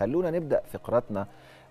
خلونا نبدأ فقرتنا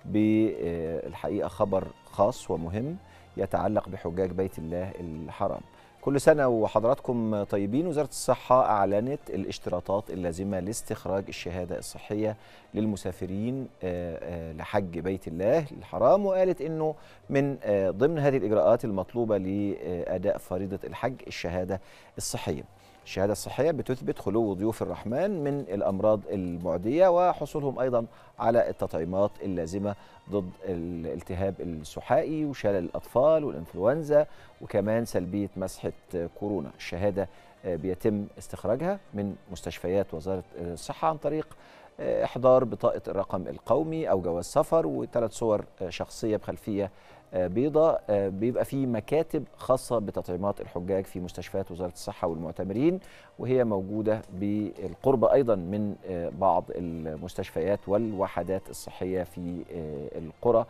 بالحقيقة خبر خاص ومهم يتعلق بحجاج بيت الله الحرام كل سنة وحضراتكم طيبين وزارة الصحة أعلنت الاشتراطات اللازمة لاستخراج الشهادة الصحية للمسافرين آه، آه، لحج بيت الله الحرام وقالت أنه من آه، ضمن هذه الإجراءات المطلوبة لأداء فريضة الحج الشهادة الصحية الشهادة الصحية بتثبت خلو ضيوف الرحمن من الأمراض المعدية وحصولهم أيضا على التطعيمات اللازمة ضد الالتهاب السحائي وشلل الأطفال والإنفلونزا وكمان سلبية مسحة كورونا الشهادة بيتم استخراجها من مستشفيات وزارة الصحة عن طريق إحضار بطاقة الرقم القومي أو جواز سفر وثلاث صور شخصية بخلفية بيضاء آه، بيبقى في مكاتب خاصة بتطعيمات الحجاج في مستشفيات وزارة الصحة والمعتمرين وهي موجودة بالقرب أيضا من آه، بعض المستشفيات والوحدات الصحية في آه، القرى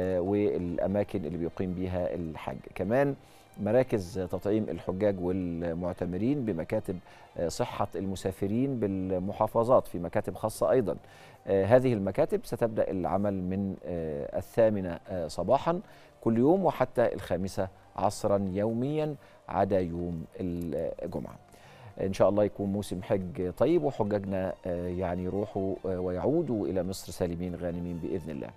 والأماكن اللي بيقيم بيها الحج كمان مراكز تطعيم الحجاج والمعتمرين بمكاتب صحة المسافرين بالمحافظات في مكاتب خاصة أيضا هذه المكاتب ستبدأ العمل من الثامنة صباحا كل يوم وحتى الخامسة عصرا يوميا عدا يوم الجمعة إن شاء الله يكون موسم حج طيب وحجاجنا آه، يعني يروحوا آه، ويعودوا إلى مصر سالمين غانمين بإذن الله